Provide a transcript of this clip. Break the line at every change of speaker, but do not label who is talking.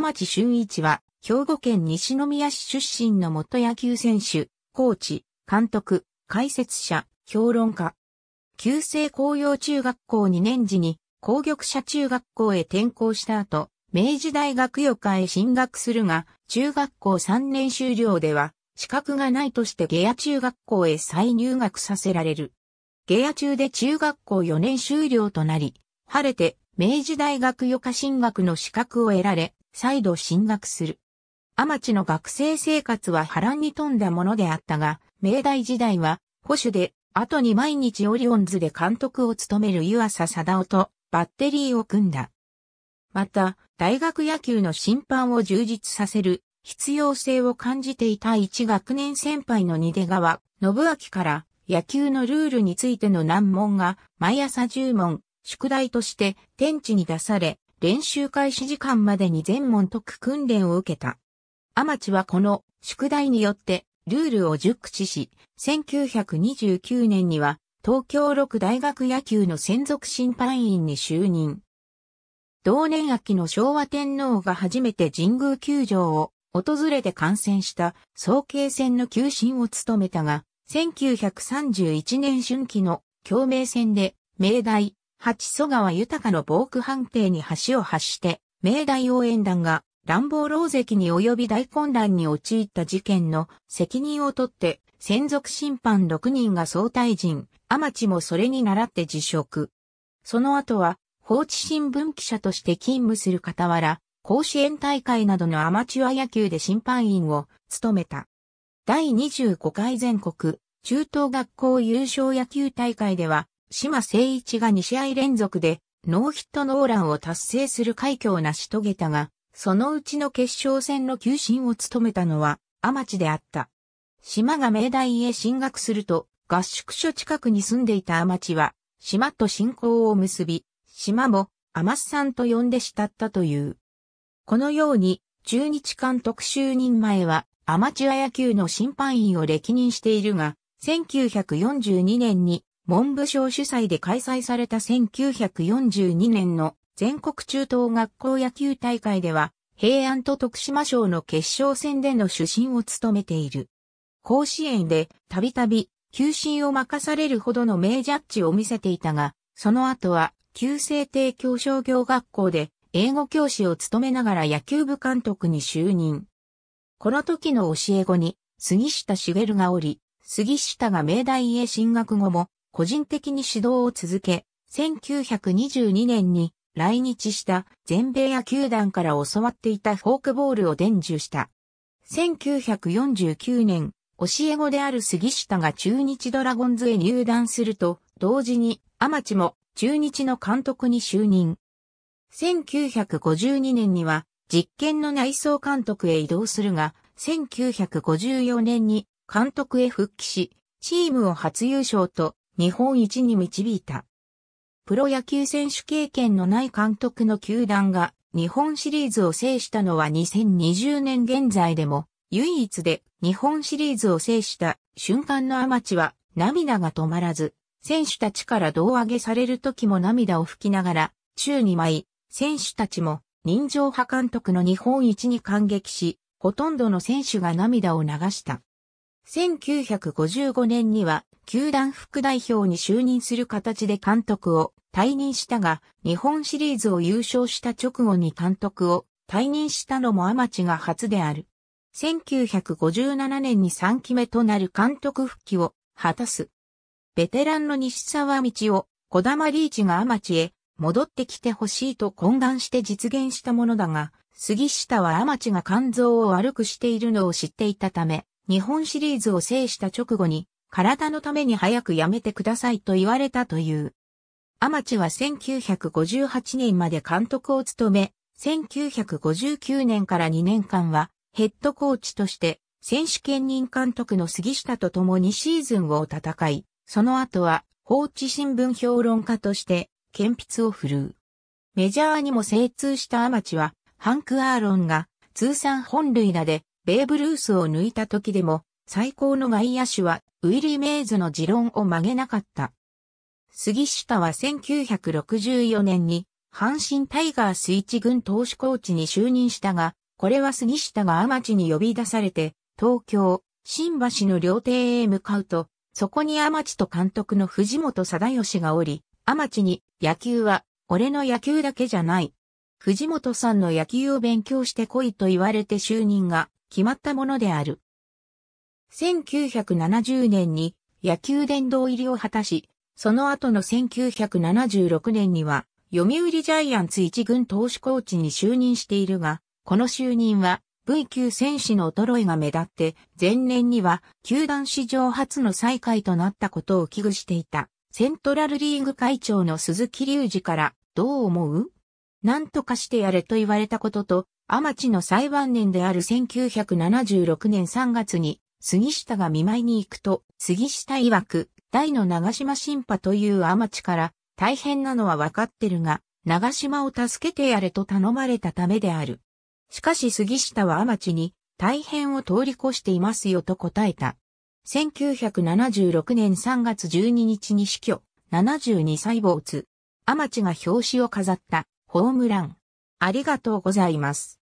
天地俊一は、兵庫県西宮市出身の元野球選手、コーチ、監督、解説者、評論家。旧制工業中学校2年時に、工玉社中学校へ転校した後、明治大学予科へ進学するが、中学校3年終了では、資格がないとして下野中学校へ再入学させられる。下野中で中学校4年終了となり、晴れて明治大学予科進学の資格を得られ、再度進学する。アマチの学生生活は波乱に富んだものであったが、明大時代は保守で、後に毎日オリオンズで監督を務める湯浅貞夫とバッテリーを組んだ。また、大学野球の審判を充実させる必要性を感じていた一学年先輩の二出川信明から野球のルールについての難問が毎朝10問、宿題として天地に出され、練習開始時間までに全問解く訓練を受けた。アマチはこの宿題によってルールを熟知し、1929年には東京六大学野球の専属審判員に就任。同年秋の昭和天皇が初めて神宮球場を訪れて観戦した総慶戦の球審を務めたが、1931年春季の共鳴戦で、明大、八曽川豊の防空判定に橋を発して、明大応援団が乱暴牢石に及び大混乱に陥った事件の責任を取って、専属審判6人が総退陣、アマチもそれに倣って辞職。その後は、放置新聞記者として勤務する傍ら、甲子園大会などのアマチュア野球で審判員を務めた。第25回全国中等学校優勝野球大会では島誠一が2試合連続でノーヒットノーランを達成する快挙を成し遂げたが、そのうちの決勝戦の球審を務めたのは、アマチであった。島が明大へ進学すると、合宿所近くに住んでいたアマチは、島と信仰を結び、島もアマスさんと呼んで慕ったという。このように、中日監督就任前は、アマチュア野球の審判員を歴任しているが、1942年に文部省主催で開催された1942年の全国中等学校野球大会では、平安と徳島省の決勝戦での主審を務めている。甲子園でたびたび球審を任されるほどの名ジャッジを見せていたが、その後は、旧制定教商業学校で英語教師を務めながら野球部監督に就任。この時の教え子に、杉下茂がおり、杉下が明大へ進学後も、個人的に指導を続け、1922年に来日した全米野球団から教わっていたフォークボールを伝授した。1949年、教え子である杉下が中日ドラゴンズへ入団すると、同時に、天地も中日の監督に就任。1952年には、実験の内装監督へ移動するが、1954年に監督へ復帰し、チームを初優勝と日本一に導いた。プロ野球選手経験のない監督の球団が日本シリーズを制したのは2020年現在でも唯一で日本シリーズを制した瞬間のアマチは涙が止まらず、選手たちから胴上げされる時も涙を拭きながら宙に舞い、選手たちも人情派監督の日本一に感激し、ほとんどの選手が涙を流した。1955年には球団副代表に就任する形で監督を退任したが、日本シリーズを優勝した直後に監督を退任したのもアマチが初である。1957年に3期目となる監督復帰を果たす。ベテランの西沢道を小玉リーチがアマチへ戻ってきてほしいと懇願して実現したものだが、杉下はアマチが肝臓を悪くしているのを知っていたため、日本シリーズを制した直後に、体のために早くやめてくださいと言われたという。アマチは1958年まで監督を務め、1959年から2年間はヘッドコーチとして選手兼任監督の杉下と共にシーズンを戦い、その後は放置新聞評論家として顕筆を振るう。メジャーにも精通したアマチはハンク・アーロンが通算本塁打でベーブ・ルースを抜いた時でも、最高の外野手は、ウィリー・メイズの持論を曲げなかった。杉下は1964年に、阪神タイガース一軍投手コーチに就任したが、これは杉下がアマチに呼び出されて、東京、新橋の料亭へ向かうと、そこにアマチと監督の藤本貞義がおり、アマチに、野球は、俺の野球だけじゃない。藤本さんの野球を勉強してこいと言われて就任が決まったものである。1970年に野球殿堂入りを果たし、その後の1976年には、読売ジャイアンツ一軍投手コーチに就任しているが、この就任は V 級戦士の衰えが目立って、前年には球団史上初の再開となったことを危惧していた、セントラルリーグ会長の鈴木隆二から、どう思う何とかしてやれと言われたことと、アマチの裁判年である1976年3月に、杉下が見舞いに行くと、杉下曰く、大の長島新派というアマチから、大変なのはわかってるが、長島を助けてやれと頼まれたためである。しかし杉下はアマチに、大変を通り越していますよと答えた。1976年3月12日に死去、72歳没。アマチが表紙を飾ったホームラン。ありがとうございます。